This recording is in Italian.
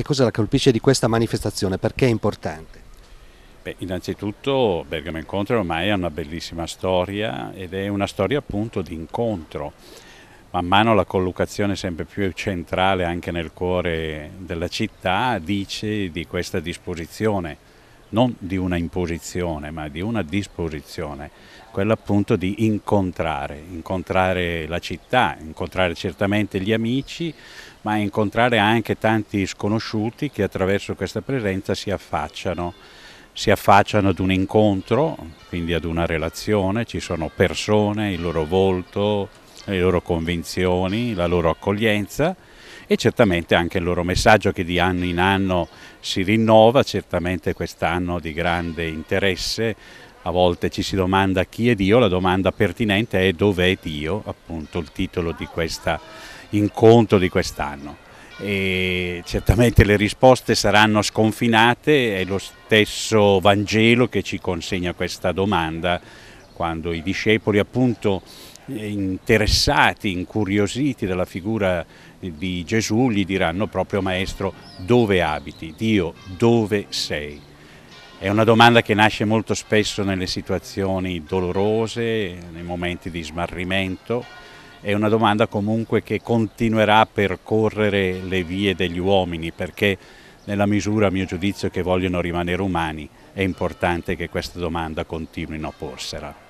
Che cosa la colpisce di questa manifestazione? Perché è importante? Beh, innanzitutto Bergamo Incontro ormai ha una bellissima storia ed è una storia appunto di incontro. Man mano la collocazione sempre più centrale anche nel cuore della città dice di questa disposizione non di una imposizione ma di una disposizione, quella appunto di incontrare, incontrare la città, incontrare certamente gli amici, ma incontrare anche tanti sconosciuti che attraverso questa presenza si affacciano si affacciano ad un incontro, quindi ad una relazione, ci sono persone, il loro volto, le loro convinzioni, la loro accoglienza e certamente anche il loro messaggio che di anno in anno si rinnova, certamente quest'anno di grande interesse, a volte ci si domanda chi è Dio, la domanda pertinente è dov'è Dio, appunto il titolo di questo incontro di quest'anno. E certamente le risposte saranno sconfinate, è lo stesso Vangelo che ci consegna questa domanda quando i discepoli appunto interessati, incuriositi dalla figura di Gesù, gli diranno proprio Maestro dove abiti, Dio dove sei. È una domanda che nasce molto spesso nelle situazioni dolorose, nei momenti di smarrimento, è una domanda comunque che continuerà a percorrere le vie degli uomini perché nella misura, a mio giudizio, che vogliono rimanere umani, è importante che questa domanda continuino a porsela.